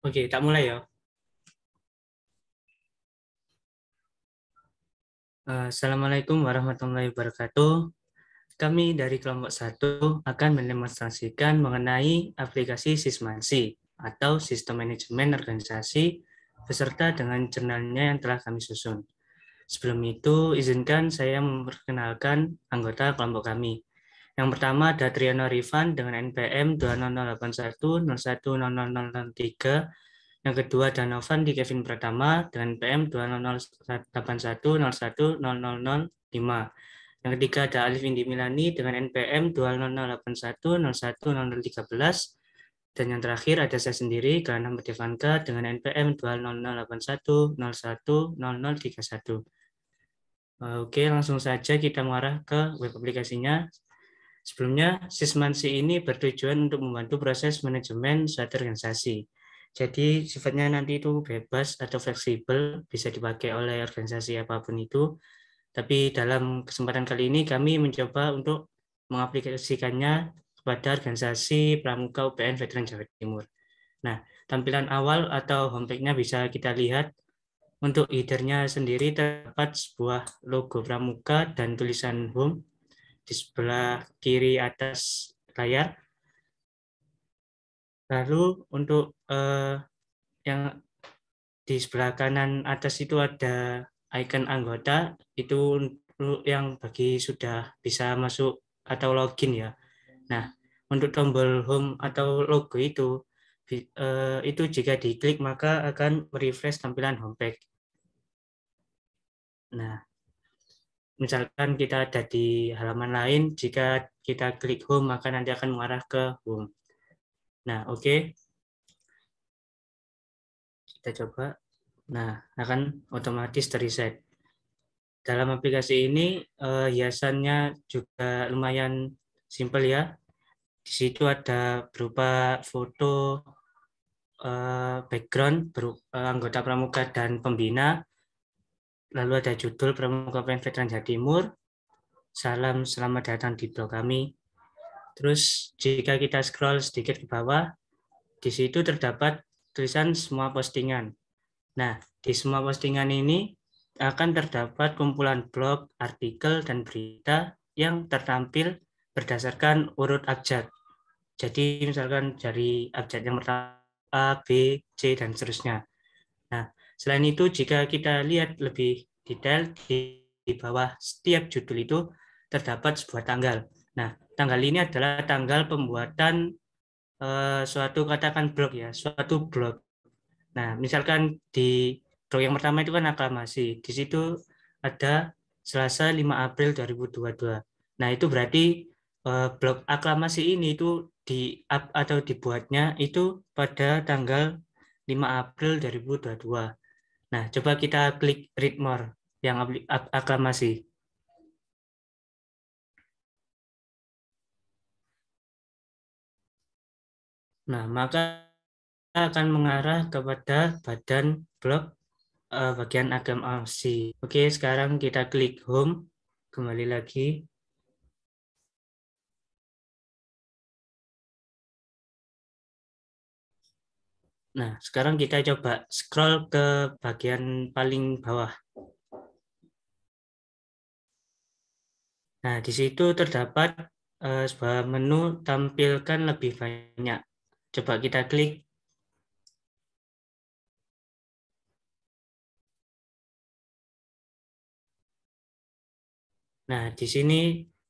Oke, tak mulai ya. Eh, Assalamualaikum warahmatullahi wabarakatuh. Kami dari kelompok 1 akan mendemonstrasikan mengenai aplikasi Sismansi atau Sistem Manajemen Organisasi beserta dengan jurnalnya yang telah kami susun. Sebelum itu, izinkan saya memperkenalkan anggota kelompok kami. Yang pertama ada Triana Rifan dengan NPM 2081010003. Yang kedua ada Novan di Kevin Pratama dengan NPM 2081010005. Yang ketiga ada Alif Indi Milani dengan NPM 2081010013. Dan yang terakhir ada saya sendiri, karena Devanka dengan NPM 2081010031. Oke, langsung saja kita mengarah ke web aplikasinya. Sebelumnya, sismansi ini bertujuan untuk membantu proses manajemen suatu organisasi. Jadi sifatnya nanti itu bebas atau fleksibel, bisa dipakai oleh organisasi apapun itu. Tapi dalam kesempatan kali ini kami mencoba untuk mengaplikasikannya kepada organisasi Pramuka UPN Veteran Jawa Timur. Nah, tampilan awal atau homepage-nya bisa kita lihat. Untuk headernya sendiri terdapat sebuah logo Pramuka dan tulisan home di sebelah kiri atas layar. Lalu untuk eh, yang di sebelah kanan atas itu ada icon anggota, itu untuk yang bagi sudah bisa masuk atau login ya. Nah, untuk tombol home atau logo itu, eh, itu jika diklik maka akan merefresh tampilan homepage. Nah, misalkan kita ada di halaman lain, jika kita klik home, maka nanti akan mengarah ke home. Nah, oke. Okay. Kita coba. Nah, akan otomatis terreset. Dalam aplikasi ini, eh, hiasannya juga lumayan simple ya. Di situ ada berupa foto, eh, background, eh, anggota pramuka dan pembina, lalu ada judul Pramuka PN Veteran Jawa Timur, salam selamat datang di blog kami. Terus jika kita scroll sedikit ke bawah, di situ terdapat tulisan semua postingan. Nah, di semua postingan ini akan terdapat kumpulan blog, artikel, dan berita yang tertampil berdasarkan urut abjad. Jadi misalkan dari abjad yang pertama A, B, C, dan seterusnya. Nah, Selain itu, jika kita lihat lebih detail di, bawah setiap judul itu terdapat sebuah tanggal. Nah, tanggal ini adalah tanggal pembuatan uh, suatu katakan blog ya, suatu blog. Nah, misalkan di blog yang pertama itu kan aklamasi. Di situ ada Selasa 5 April 2022. Nah, itu berarti uh, blog aklamasi ini itu di atau dibuatnya itu pada tanggal 5 April 2022. Nah, coba kita klik read more yang aklamasi. Nah, maka akan mengarah kepada badan blok eh, bagian agam Oke, sekarang kita klik home kembali lagi Nah, sekarang kita coba scroll ke bagian paling bawah. Nah, di situ terdapat uh, sebuah menu tampilkan lebih banyak. Coba kita klik. Nah, di sini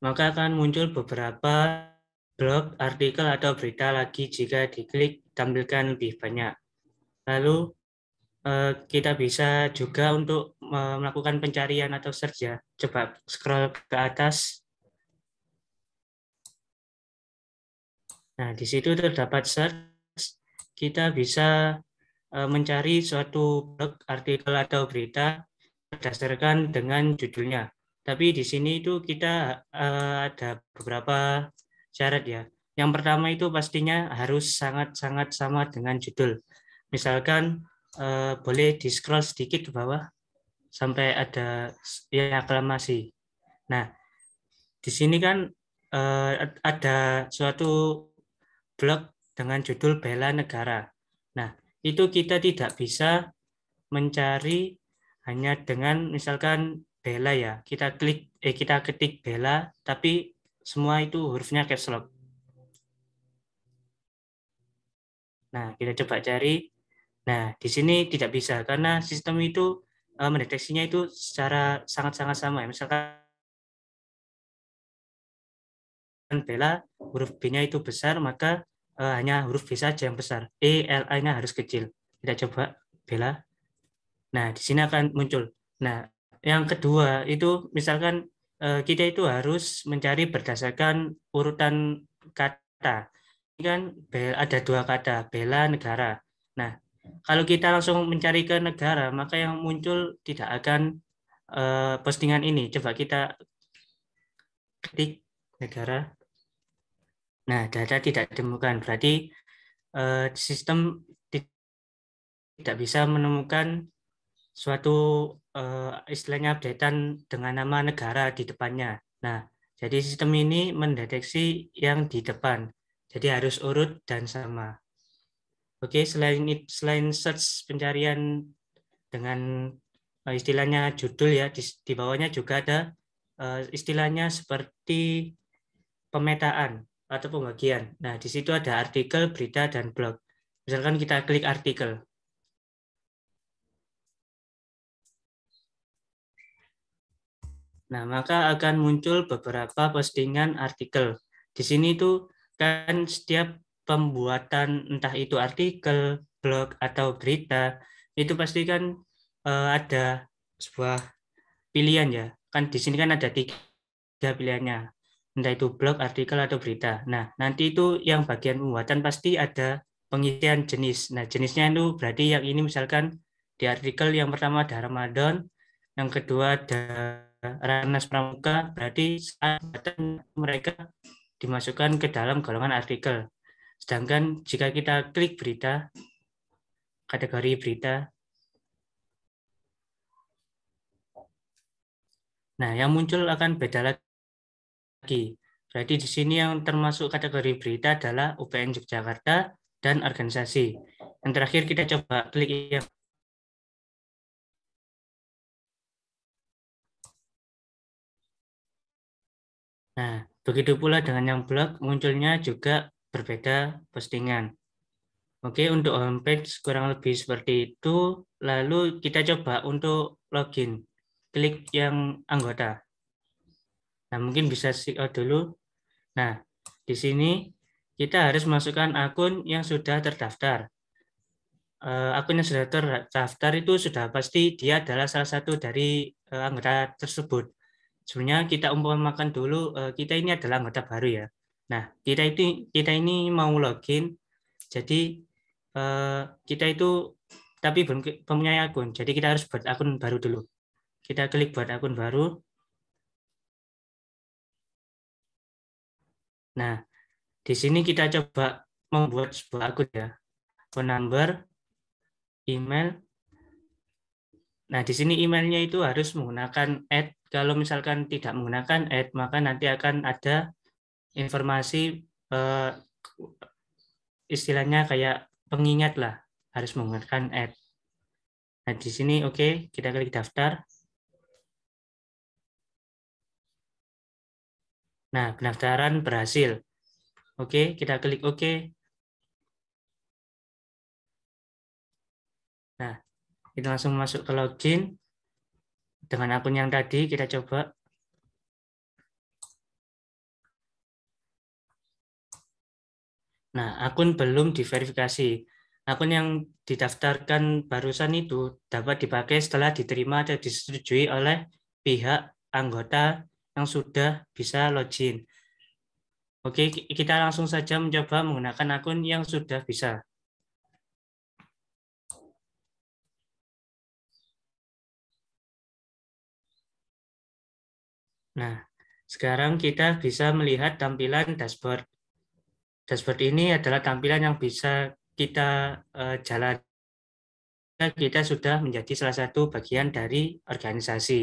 maka akan muncul beberapa blog, artikel, atau berita lagi jika diklik tampilkan lebih banyak. Lalu eh, kita bisa juga untuk eh, melakukan pencarian atau search ya. Coba scroll ke atas. Nah, di situ terdapat search. Kita bisa eh, mencari suatu blog, artikel, atau berita berdasarkan dengan judulnya. Tapi di sini itu kita ada beberapa syarat ya. Yang pertama itu pastinya harus sangat-sangat sama dengan judul. Misalkan eh, boleh di scroll sedikit ke bawah sampai ada yang aklamasi. Nah, di sini kan eh, ada suatu blog dengan judul bela negara. Nah, itu kita tidak bisa mencari hanya dengan misalkan bela ya. Kita klik eh kita ketik bela tapi semua itu hurufnya caps lock. Nah, kita coba cari. Nah, di sini tidak bisa karena sistem itu uh, mendeteksinya itu secara sangat-sangat sama. Ya. Misalkan Bella huruf B-nya itu besar, maka uh, hanya huruf B saja yang besar. E, L, I-nya harus kecil. Kita coba Bella. Nah, di sini akan muncul. Nah, yang kedua itu misalkan Eh, kita itu harus mencari berdasarkan urutan kata. Ini kan ada dua kata, bela negara. Nah, kalau kita langsung mencari ke negara, maka yang muncul tidak akan eh, postingan ini. Coba kita ketik negara. Nah, data tidak ditemukan. Berarti eh, sistem tidak bisa menemukan suatu uh, istilahnya updatean dengan nama negara di depannya. Nah, jadi sistem ini mendeteksi yang di depan. Jadi harus urut dan sama. Oke, selain selain search pencarian dengan uh, istilahnya judul ya di, di bawahnya juga ada uh, istilahnya seperti pemetaan atau pembagian. Nah, di situ ada artikel, berita dan blog. Misalkan kita klik artikel. Nah, maka akan muncul beberapa postingan artikel. Di sini itu kan setiap pembuatan entah itu artikel, blog atau berita itu pasti kan uh, ada sebuah pilihan ya. Kan di sini kan ada tiga pilihannya. Entah itu blog, artikel atau berita. Nah, nanti itu yang bagian pembuatan pasti ada pengisian jenis. Nah, jenisnya itu berarti yang ini misalkan di artikel yang pertama ada Ramadan, yang kedua ada Ranas Pramuka berarti saat mereka dimasukkan ke dalam golongan artikel. Sedangkan jika kita klik berita, kategori berita, nah yang muncul akan beda lagi. Berarti di sini yang termasuk kategori berita adalah UPN Yogyakarta dan organisasi. Yang terakhir kita coba klik yang Nah, begitu pula dengan yang blog, munculnya juga berbeda postingan. Oke, untuk homepage kurang lebih seperti itu. Lalu kita coba untuk login. Klik yang anggota. Nah, mungkin bisa sih oh, out dulu. Nah, di sini kita harus masukkan akun yang sudah terdaftar. Eh, akun yang sudah terdaftar itu sudah pasti dia adalah salah satu dari eh, anggota tersebut sebenarnya kita umpamakan dulu eh, kita ini adalah anggota baru ya. Nah, kita itu kita ini mau login, jadi eh, kita itu tapi belum mempunyai akun, jadi kita harus buat akun baru dulu. Kita klik buat akun baru. Nah, di sini kita coba membuat sebuah akun ya. Phone number, email, Nah, di sini emailnya itu harus menggunakan add. Kalau misalkan tidak menggunakan add, maka nanti akan ada informasi eh, istilahnya kayak pengingat lah, harus menggunakan add. Nah, di sini oke, okay, kita klik daftar. Nah, pendaftaran berhasil. Oke, okay, kita klik oke. Okay. kita langsung masuk ke login dengan akun yang tadi kita coba Nah, akun belum diverifikasi. Akun yang didaftarkan barusan itu dapat dipakai setelah diterima atau disetujui oleh pihak anggota yang sudah bisa login. Oke, kita langsung saja mencoba menggunakan akun yang sudah bisa. Nah, sekarang kita bisa melihat tampilan dashboard. Dashboard ini adalah tampilan yang bisa kita uh, jalan. Kita sudah menjadi salah satu bagian dari organisasi,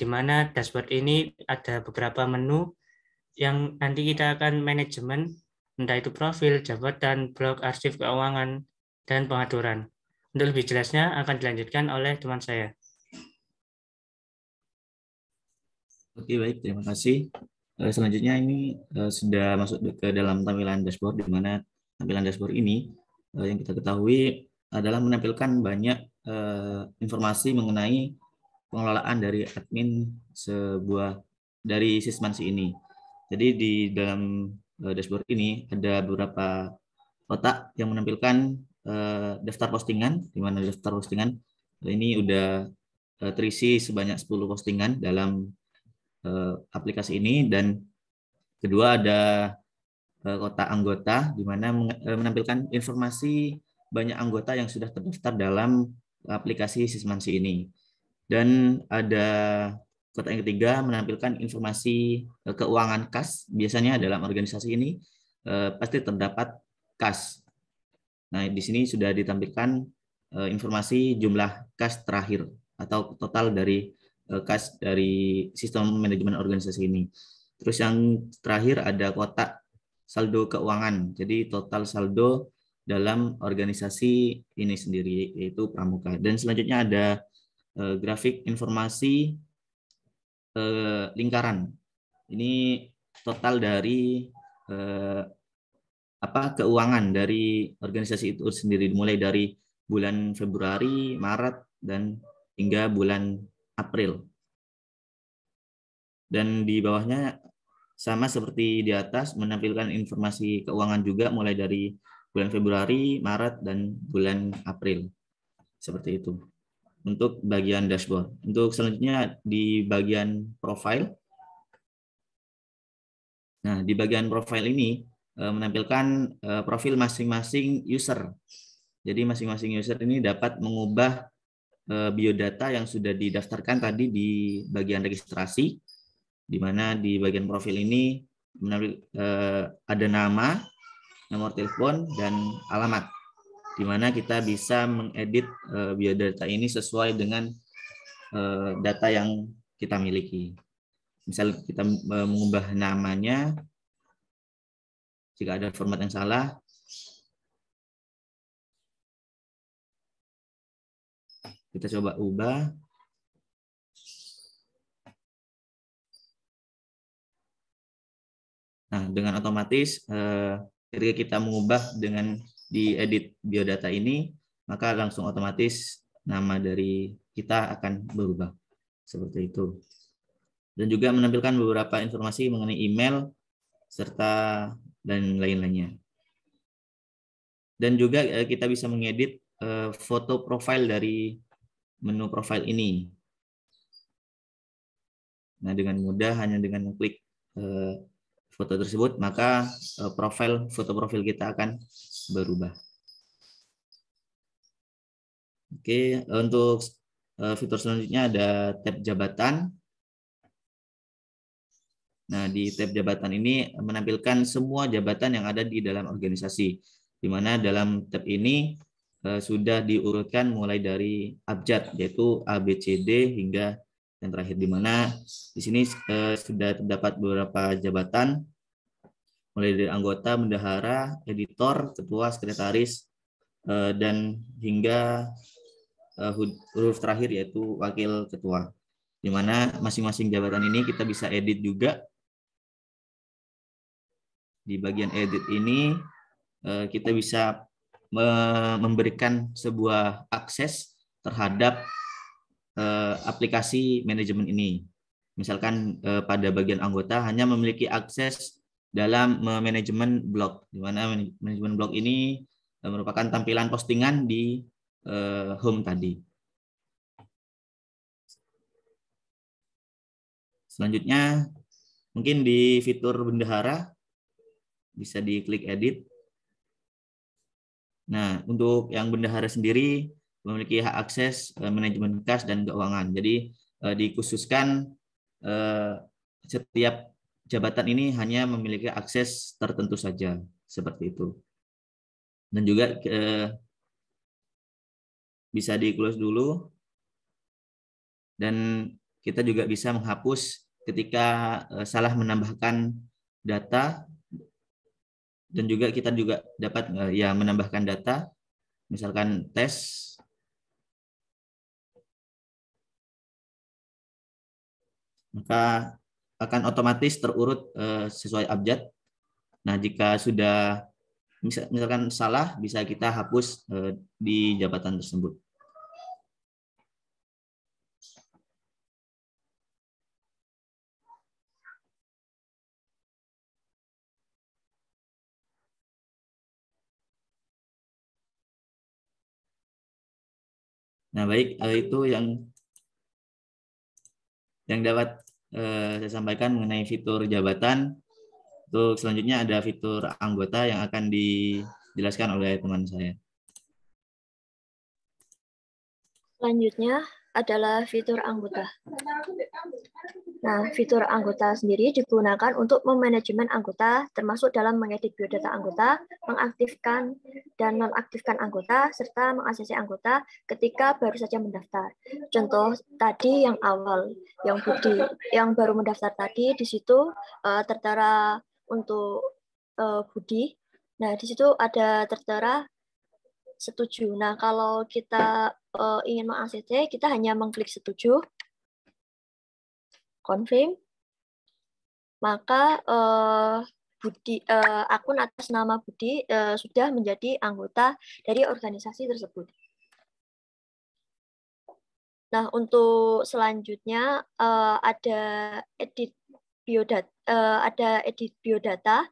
di mana dashboard ini ada beberapa menu yang nanti kita akan manajemen, entah itu profil, jabatan, blog, arsip keuangan, dan pengaturan. Untuk lebih jelasnya akan dilanjutkan oleh teman saya. Oke, baik. Terima kasih. Eh, selanjutnya ini eh, sudah masuk ke dalam tampilan dashboard, di mana tampilan dashboard ini eh, yang kita ketahui adalah menampilkan banyak informasi mengenai pengelolaan dari admin sebuah dari Sismansi ini. Jadi di dalam dashboard ini ada beberapa kotak yang menampilkan daftar postingan, di mana daftar postingan ini udah terisi sebanyak 10 postingan dalam Eh, aplikasi ini dan kedua ada eh, kota anggota di mana eh, menampilkan informasi banyak anggota yang sudah terdaftar dalam aplikasi Sismansi ini. Dan ada kota yang ketiga menampilkan informasi keuangan kas. Biasanya dalam organisasi ini uh, pasti terdapat kas. Nah, di sini sudah ditampilkan uh, informasi jumlah kas terakhir atau total dari Eh, khas dari sistem manajemen organisasi ini. Terus yang terakhir ada kotak saldo keuangan. Jadi total saldo dalam organisasi ini sendiri yaitu Pramuka. Dan selanjutnya ada eh, grafik informasi eh, lingkaran. Ini total dari apa keuangan dari organisasi itu sendiri mulai dari bulan Februari, Maret dan hingga bulan April. Dan di bawahnya sama seperti di atas menampilkan informasi keuangan juga mulai dari bulan Februari, Maret, dan bulan April. Seperti itu. Untuk bagian dashboard. Untuk selanjutnya di bagian profile. Nah, di bagian profile ini eh, menampilkan eh, profil masing-masing user. Jadi masing-masing user ini dapat mengubah Eh, biodata yang sudah didaftarkan tadi di bagian registrasi, di mana di bagian profil ini eh, ada nama, nomor telepon, dan alamat, di mana kita bisa mengedit eh, biodata ini sesuai dengan data yang kita miliki. Misal kita mengubah namanya, jika ada format yang salah, Kita coba ubah. Nah, dengan otomatis eh, ketika kita mengubah dengan di edit biodata ini, maka langsung otomatis nama dari kita akan berubah. Seperti itu. Dan juga menampilkan beberapa informasi mengenai email serta dan lain-lainnya. Dan juga eh, kita bisa mengedit eh, foto profil dari menu profile ini. Nah, dengan mudah hanya dengan klik eh, foto tersebut, maka eh, profil foto profil kita akan berubah. Oke, untuk eh, fitur selanjutnya ada tab jabatan. Nah, di tab jabatan ini menampilkan semua jabatan yang ada di dalam organisasi. Di mana dalam tab ini Eh, sudah diurutkan mulai dari abjad yaitu ABCD hingga yang terakhir di mana di sini eh, sudah terdapat beberapa jabatan mulai dari anggota, bendahara, editor, ketua, sekretaris eh, dan hingga huruf terakhir yaitu wakil ketua. Di mana masing-masing jabatan ini kita bisa edit juga. Di bagian edit ini kita bisa memberikan sebuah akses terhadap eh, aplikasi manajemen ini. Misalkan eh, pada bagian anggota hanya memiliki akses dalam manajemen blog, di mana manajemen blog ini eh, merupakan tampilan postingan di home tadi. Selanjutnya, mungkin di fitur bendahara bisa diklik edit. Nah, untuk yang bendahara sendiri memiliki hak akses uh, manajemen kas dan keuangan. Jadi uh, dikhususkan uh, setiap jabatan ini hanya memiliki akses tertentu saja seperti itu. Dan juga uh, bisa di close dulu. Dan kita juga bisa menghapus ketika salah menambahkan data dan juga kita juga dapat eh, ya menambahkan data misalkan tes maka akan otomatis terurut eh, sesuai abjad. Nah, jika sudah misalkan salah bisa kita hapus eh, di jabatan tersebut. Nah, baik eh, itu yang yang dapat eh, saya sampaikan mengenai fitur jabatan. Untuk selanjutnya ada fitur anggota yang akan dijelaskan oleh teman saya. Selanjutnya, adalah fitur anggota. Nah, fitur anggota sendiri digunakan untuk memanajemen anggota, termasuk dalam mengedit biodata anggota, mengaktifkan dan nonaktifkan anggota, serta mengakses anggota ketika baru saja mendaftar. Contoh tadi yang awal, yang Budi, yang baru mendaftar tadi, di situ uh, tertera untuk uh, Budi. Nah, di situ ada tertera setuju. Nah, kalau kita uh, ingin meng-ACC, kita hanya mengklik setuju, confirm, maka uh, Budi uh, akun atas nama Budi uh, sudah menjadi anggota dari organisasi tersebut. Nah, untuk selanjutnya uh, ada edit biodata, uh, ada edit biodata.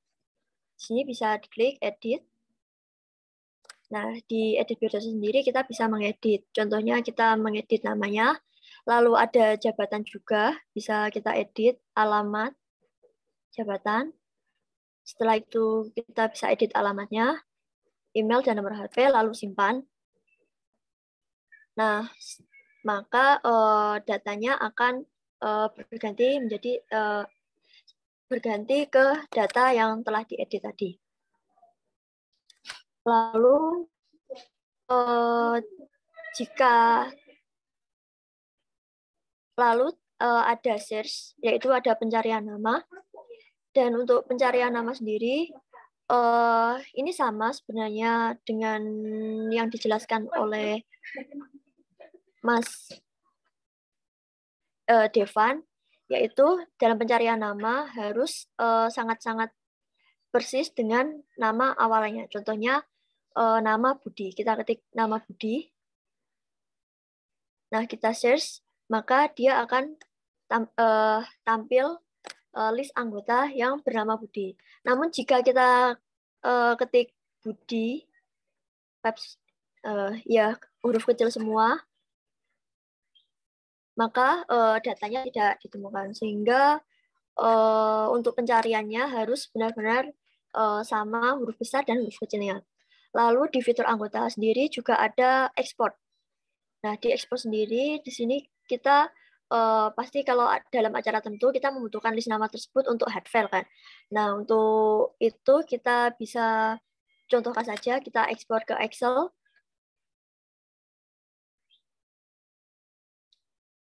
Di sini bisa diklik edit. Nah, di edit biodata sendiri kita bisa mengedit. Contohnya kita mengedit namanya, lalu ada jabatan juga, bisa kita edit alamat jabatan. Setelah itu kita bisa edit alamatnya, email dan nomor HP, lalu simpan. Nah, maka uh, datanya akan uh, berganti menjadi uh, berganti ke data yang telah diedit tadi. Lalu uh, jika lalu uh, ada search, yaitu ada pencarian nama. Dan untuk pencarian nama sendiri, uh, ini sama sebenarnya dengan yang dijelaskan oleh Mas uh, Devan, yaitu dalam pencarian nama harus sangat-sangat uh, sangat -sangat persis dengan nama awalnya. Contohnya uh, nama Budi. Kita ketik nama Budi. Nah, kita search, maka dia akan tam, uh, tampil uh, list anggota yang bernama Budi. Namun jika kita uh, ketik Budi, webs, uh, ya huruf kecil semua, maka uh, datanya tidak ditemukan. Sehingga uh, untuk pencariannya harus benar-benar uh, sama huruf besar dan huruf kecilnya. Lalu di fitur anggota sendiri juga ada ekspor. Nah, di ekspor sendiri di sini kita uh, pasti kalau dalam acara tertentu kita membutuhkan list nama tersebut untuk head file kan. Nah, untuk itu kita bisa contohkan saja kita ekspor ke Excel.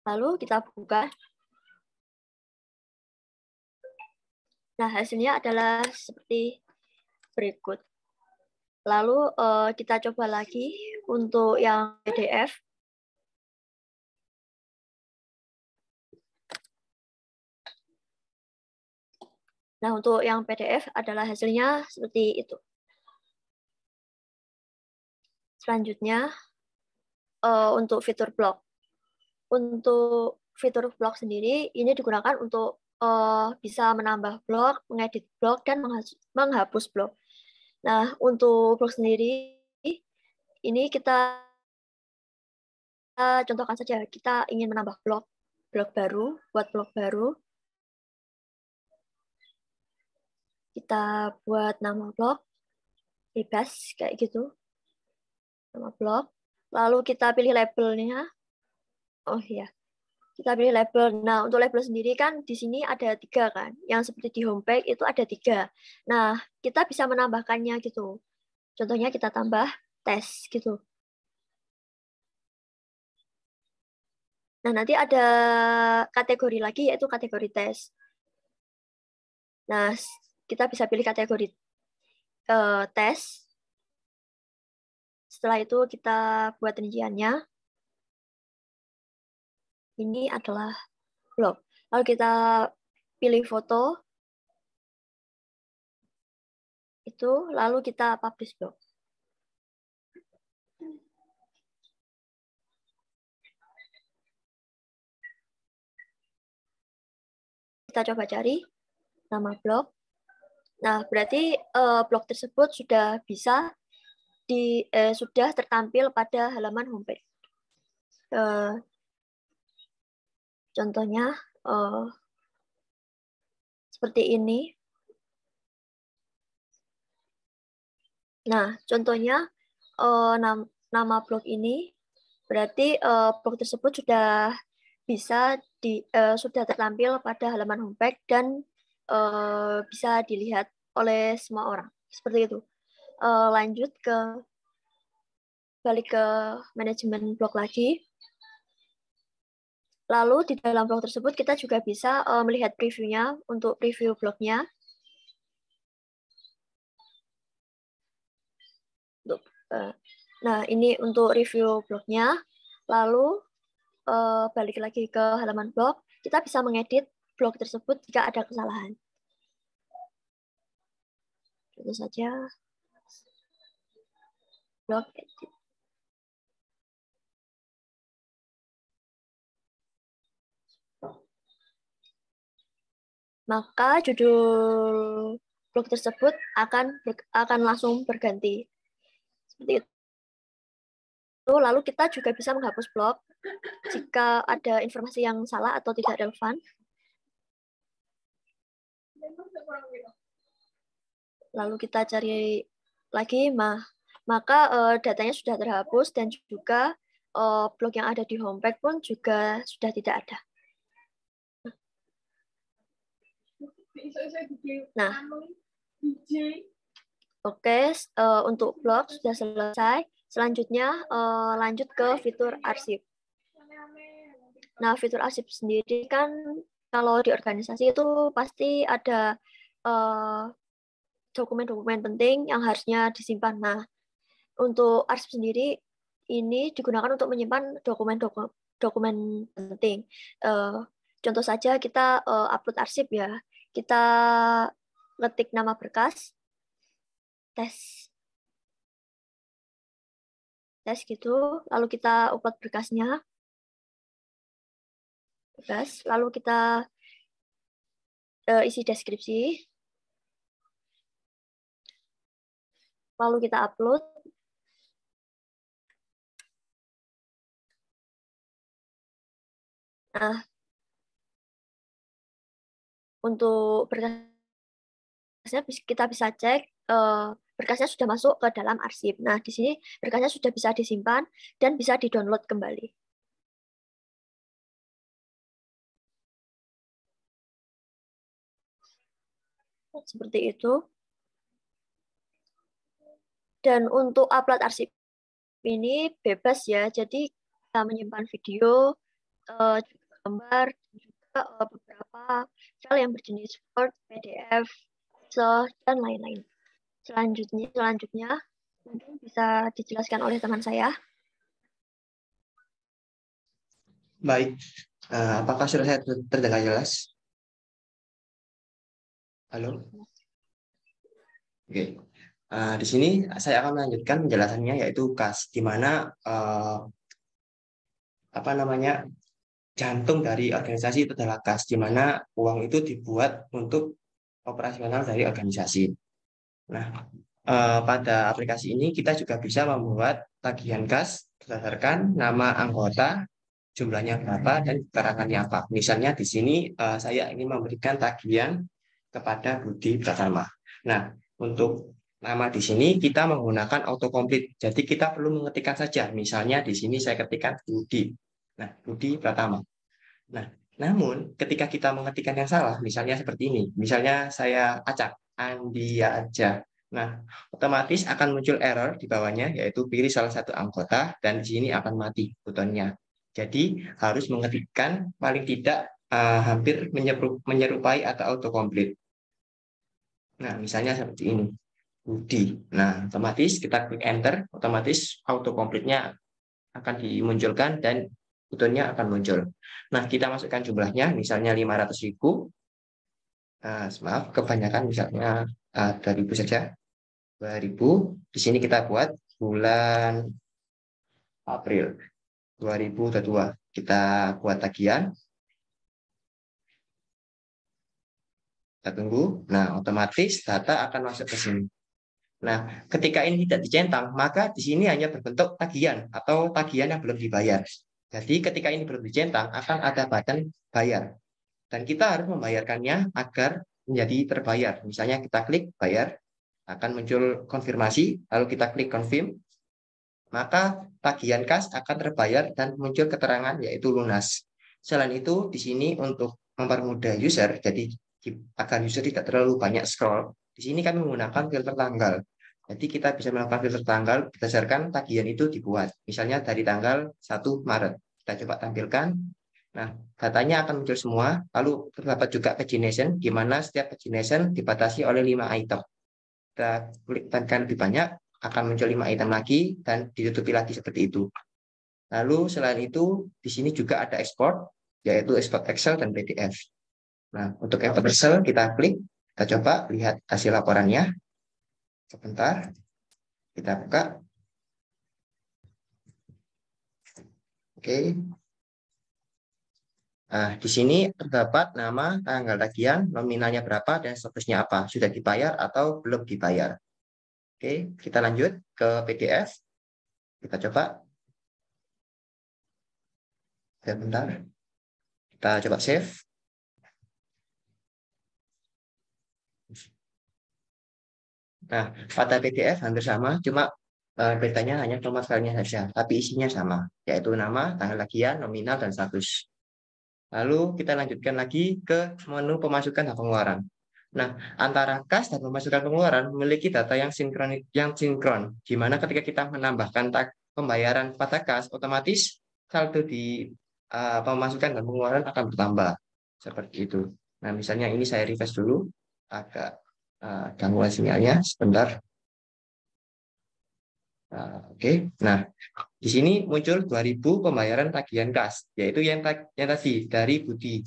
Lalu kita buka. Nah, hasilnya adalah seperti berikut. Lalu uh, kita coba lagi untuk yang PDF. Nah, untuk yang PDF adalah hasilnya seperti itu. Selanjutnya, uh, untuk fitur blog. Untuk fitur blog sendiri, ini digunakan untuk uh, bisa menambah blog, mengedit blog, dan menghapus blog Nah, untuk vlog sendiri, ini kita, kita contohkan saja, kita ingin menambah blog, blog baru, buat blog baru. Kita buat nama blog, bebas, kayak gitu. Nama blog. Lalu kita pilih labelnya. Oh iya, kita pilih label. Nah, untuk label sendiri kan di sini ada tiga kan. Yang seperti di homepage itu ada tiga. Nah, kita bisa menambahkannya gitu. Contohnya kita tambah tes gitu. Nah, nanti ada kategori lagi yaitu kategori tes. Nah, kita bisa pilih kategori uh, tes. Setelah itu kita buat rinciannya ini adalah blog. Lalu kita pilih foto, itu lalu kita publish blog. Kita coba cari nama blog. Nah, berarti eh, blog tersebut sudah bisa di eh, sudah tertampil pada halaman homepage. Eh, Contohnya uh, seperti ini. Nah, contohnya uh, nam nama blog ini berarti uh, eh, blog tersebut sudah bisa di uh, sudah tertampil pada halaman homepage dan uh, bisa dilihat oleh semua orang. Seperti itu. Uh, lanjut ke balik ke manajemen blog lagi. Lalu di dalam blog tersebut kita juga bisa uh, melihat previewnya untuk preview blognya. Eh, nah ini untuk review blognya. Lalu uh, balik lagi ke halaman blog, kita bisa mengedit blog tersebut jika ada kesalahan. Itu saja. Blog edit. maka judul blog tersebut akan akan langsung berganti. Seperti itu. Lalu kita juga bisa menghapus blog jika ada informasi yang salah atau tidak relevan. Lalu kita cari lagi, mah maka uh, datanya sudah terhapus dan juga uh, blog yang ada di homepage pun juga sudah tidak ada. Nah, oke, okay, uh, eh, untuk blog sudah selesai. Selanjutnya uh, lanjut ke fitur arsip. Nah, fitur arsip sendiri kan kalau di organisasi itu pasti ada eh, dokumen-dokumen uh, penting yang harusnya disimpan. Nah, untuk arsip sendiri ini digunakan untuk menyimpan dokumen-dokumen penting. Uh, contoh saja kita uh, upload arsip ya kita ngetik nama berkas, tes, tes gitu, lalu kita upload berkasnya, berkas, lalu kita uh, isi deskripsi, lalu kita upload. Nah, untuk berkasnya kita bisa cek uh, berkasnya sudah masuk ke dalam arsip. Nah, di sini berkasnya sudah bisa disimpan dan bisa di download kembali. Seperti itu. Dan untuk upload arsip ini bebas ya, jadi kita menyimpan video, eh, gambar, juga eh, beberapa Excel yang berjenis Word, PDF, Excel, dan lain-lain. Selanjutnya, selanjutnya mungkin bisa dijelaskan oleh teman saya. Baik, uh, apakah sudah saya terdengar jelas? Halo. Oke. Okay. Uh, eh, di sini saya akan melanjutkan penjelasannya yaitu kas di mana uh, apa namanya jantung dari organisasi itu adalah kas, di mana uang itu dibuat untuk operasional dari organisasi. Nah, eh, pada aplikasi ini kita juga bisa membuat tagihan kas berdasarkan nama anggota, jumlahnya berapa, dan keterangannya apa. Misalnya di sini eh, saya ingin memberikan tagihan kepada Budi Pratama. Nah, untuk nama di sini kita menggunakan autocomplete. Jadi kita perlu mengetikkan saja. Misalnya di sini saya ketikkan Budi Nah, Budi Pratama. Nah, namun ketika kita mengetikkan yang salah, misalnya seperti ini, misalnya saya acak Andi aja. Nah, otomatis akan muncul error di bawahnya, yaitu pilih salah satu anggota dan di sini akan mati butonnya. Jadi harus mengetikkan paling tidak uh, hampir menyerupai atau autocomplete. Nah, misalnya seperti ini. Budi. Nah, otomatis kita klik enter, otomatis autocomplete-nya akan dimunculkan dan butonnya akan muncul. Nah, kita masukkan jumlahnya, misalnya 500 ribu. Uh, maaf, kebanyakan misalnya uh, ah, 2000 saja. 2000, di sini kita buat bulan April 2022. Kita buat tagihan. Kita tunggu. Nah, otomatis data akan masuk ke sini. Nah, ketika ini tidak dicentang, maka di sini hanya berbentuk tagihan atau tagihan yang belum dibayar. Jadi ketika ini belum dicentang akan ada badan bayar. Dan kita harus membayarkannya agar menjadi terbayar. Misalnya kita klik bayar, akan muncul konfirmasi, lalu kita klik confirm, maka tagihan kas akan terbayar dan muncul keterangan yaitu lunas. Selain itu, di sini untuk mempermudah user, jadi agar user tidak terlalu banyak scroll, di sini kami menggunakan filter tanggal. Jadi kita bisa melakukan filter tanggal berdasarkan tagihan itu dibuat. Misalnya dari tanggal 1 Maret. Kita coba tampilkan. Nah, datanya akan muncul semua. Lalu terdapat juga pagination, di mana setiap pagination dibatasi oleh 5 item. Kita klik lebih banyak, akan muncul 5 item lagi, dan ditutupi lagi seperti itu. Lalu selain itu, di sini juga ada export, yaitu export Excel dan PDF. Nah, untuk export Excel kita klik, kita coba lihat hasil laporannya. Sebentar, kita buka. Oke. Nah, di sini terdapat nama, tanggal tagihan, nominalnya berapa, dan statusnya apa. Sudah dibayar atau belum dibayar. Oke, kita lanjut ke PDF. Kita coba. Sebentar. Kita coba save. Nah, pada PDF hampir sama, cuma Eh, beritanya hanya cuma filenya saja, tapi isinya sama, yaitu nama, tanggal lagian, nominal, dan status. Lalu kita lanjutkan lagi ke menu pemasukan dan pengeluaran. Nah, antara kas dan pemasukan pengeluaran memiliki data yang sinkron, yang sinkron, di mana ketika kita menambahkan pembayaran pada kas, otomatis saldo di uh, pemasukan dan pengeluaran akan bertambah. Seperti itu. Nah, misalnya ini saya refresh dulu, agak uh, gangguan sinyalnya, sebentar. Ah, oke, okay. nah di sini muncul 2000 pembayaran tagihan kas, yaitu yang, yang tadi dari Budi.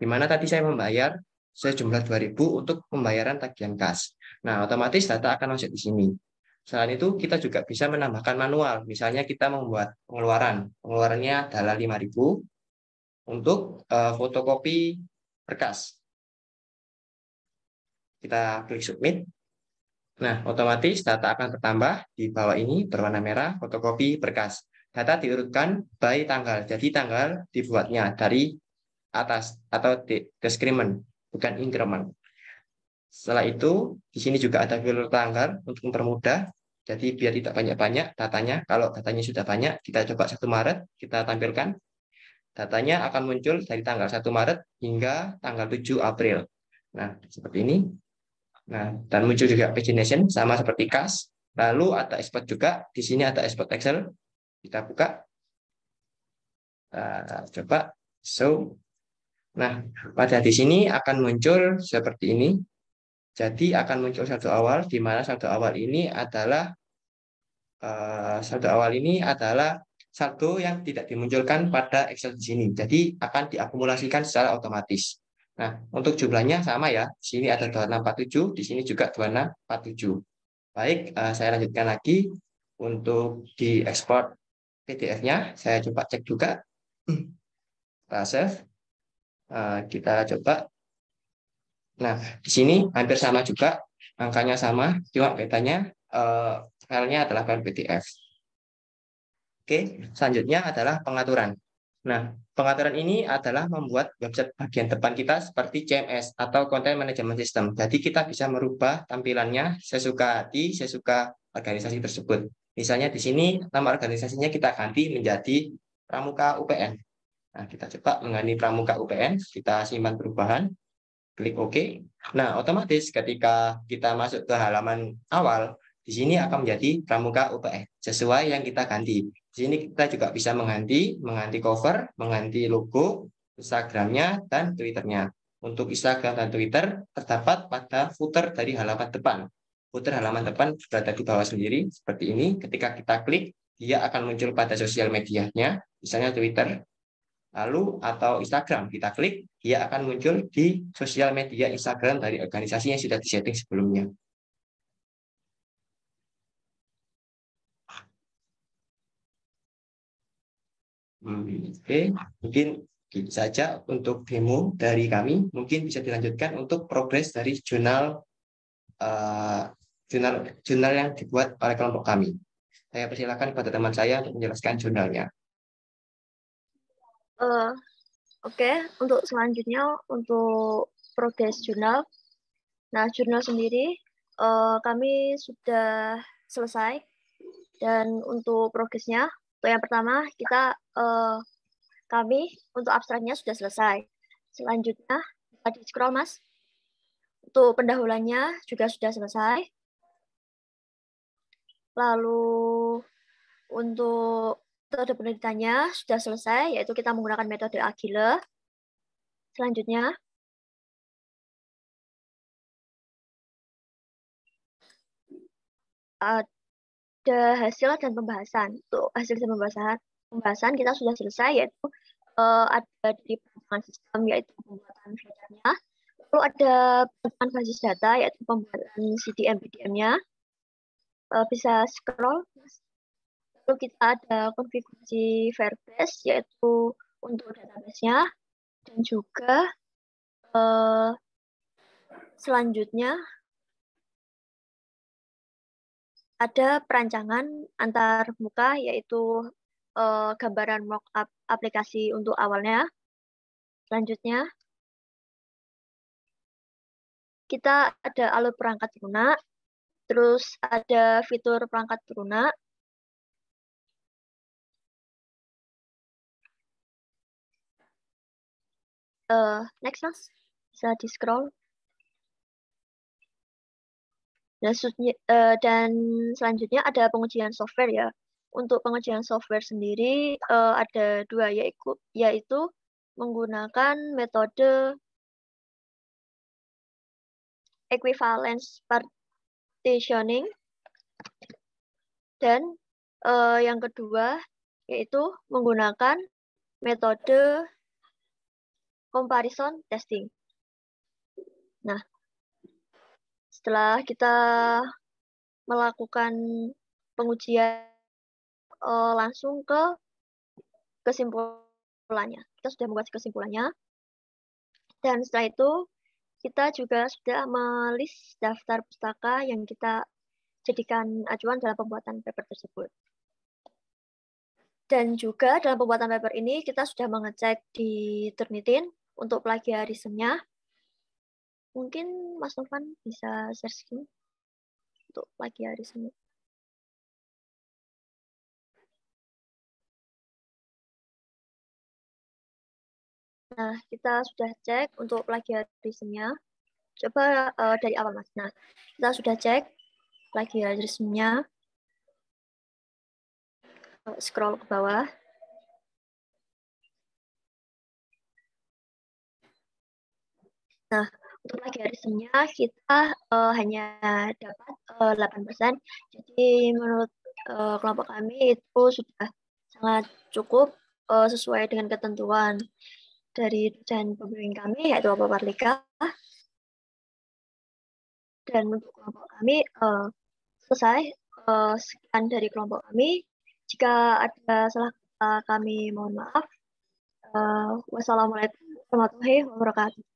Di mana tadi saya membayar sejumlah 2000 untuk pembayaran tagihan kas. Nah, otomatis data akan masuk di sini. Selain itu, kita juga bisa menambahkan manual. Misalnya kita membuat pengeluaran. Pengeluarannya adalah 5000 untuk uh, fotokopi berkas. Kita klik submit. Nah, otomatis data akan bertambah di bawah ini berwarna merah fotokopi berkas. Data diurutkan by tanggal. Jadi tanggal dibuatnya dari atas atau decrement, bukan increment. Setelah itu, di sini juga ada filter tanggal untuk mempermudah. Jadi biar tidak banyak-banyak datanya. Kalau datanya sudah banyak, kita coba 1 Maret, kita tampilkan. Datanya akan muncul dari tanggal 1 Maret hingga tanggal 7 April. Nah, seperti ini. Nah, dan muncul juga pagination sama seperti CAS. Lalu ada export juga. Di sini ada export Excel. Kita buka. Nah, coba so Nah, pada di sini akan muncul seperti ini. Jadi akan muncul satu awal di mana satu awal ini adalah uh, saldo awal ini adalah eh, satu yang tidak dimunculkan pada Excel di sini. Jadi akan diakumulasikan secara otomatis. Nah, untuk jumlahnya sama ya. Di sini ada 2647, di sini juga 2647. Baik, eh, saya lanjutkan lagi untuk di ekspor PDF-nya. Saya coba cek juga. Kita eh, Kita coba. Nah, di sini hampir sama juga. Angkanya sama, cuma bedanya eh, file-nya adalah file PDF. Oke, selanjutnya adalah pengaturan. Nah, pengaturan ini adalah membuat website bagian depan kita seperti CMS atau Content Management System. Jadi kita bisa merubah tampilannya sesuka hati, sesuka organisasi tersebut. Misalnya di sini nama organisasinya kita ganti menjadi Pramuka UPN. Nah, kita coba mengganti Pramuka UPN, kita simpan perubahan, klik OK. Nah, otomatis ketika kita masuk ke halaman awal, di sini akan menjadi Pramuka UPN sesuai yang kita ganti. Di sini kita juga bisa mengganti, mengganti cover, mengganti logo, Instagramnya, dan Twitternya. Untuk Instagram dan Twitter terdapat pada footer dari halaman depan. Footer halaman depan berada di bawah sendiri, seperti ini. Ketika kita klik, dia akan muncul pada sosial medianya, misalnya Twitter, lalu atau Instagram. Kita klik, dia akan muncul di sosial media Instagram dari organisasi yang sudah disetting sebelumnya. Hmm, oke, mungkin gitu saja untuk demo dari kami. Mungkin bisa dilanjutkan untuk progres dari jurnal uh, jurnal jurnal yang dibuat oleh kelompok kami. Saya persilakan kepada teman saya untuk menjelaskan jurnalnya. Uh, Oke, okay. untuk selanjutnya untuk progres jurnal. Nah, jurnal sendiri uh, kami sudah selesai dan untuk progresnya untuk yang pertama, kita uh, kami untuk abstraknya sudah selesai. Selanjutnya, tadi scroll mas. Untuk pendahulannya juga sudah selesai. Lalu untuk metode penelitiannya sudah selesai, yaitu kita menggunakan metode Agile. Selanjutnya, uh, ada hasil dan pembahasan. Untuk hasil dan pembahasan, pembahasan kita sudah selesai yaitu uh, ada di pengembangan sistem yaitu pembuatan filternya. Lalu ada pengembangan basis data yaitu pembuatan CDM BDM-nya. Uh, eh, bisa scroll. Lalu kita ada konfigurasi Firebase yaitu untuk database-nya dan juga uh, selanjutnya ada perancangan antar muka yaitu uh, gambaran mockup aplikasi untuk awalnya. Selanjutnya kita ada alur perangkat lunak, terus ada fitur perangkat lunak, uh, next mas bisa di scroll dan, uh, eh, dan selanjutnya ada pengujian software ya. Untuk pengujian software sendiri uh, ada dua yaitu, yaitu menggunakan metode equivalence partitioning dan uh, yang kedua yaitu menggunakan metode comparison testing. Nah, setelah kita melakukan pengujian uh, langsung ke kesimpulannya. Kita sudah membuat kesimpulannya. Dan setelah itu, kita juga sudah melis daftar pustaka yang kita jadikan acuan dalam pembuatan paper tersebut. Dan juga dalam pembuatan paper ini, kita sudah mengecek di Turnitin untuk plagiarismenya. Mungkin Mas Novan bisa searching untuk pagi hari ini. Nah, kita sudah cek untuk plagiarismenya. Coba uh, dari awal, Mas. Nah, kita sudah cek plagiarismenya. Eh, scroll ke bawah. Nah, setelah pagi hari kita uh, hanya dapat uh, persen Jadi menurut uh, kelompok kami itu sudah sangat cukup uh, sesuai dengan ketentuan dari dosen pembimbing kami yaitu Bapak Parlika. Dan untuk kelompok kami uh, selesai uh, sekian dari kelompok kami. Jika ada salah kata kami mohon maaf. Uh, wassalamualaikum warahmatullahi wabarakatuh.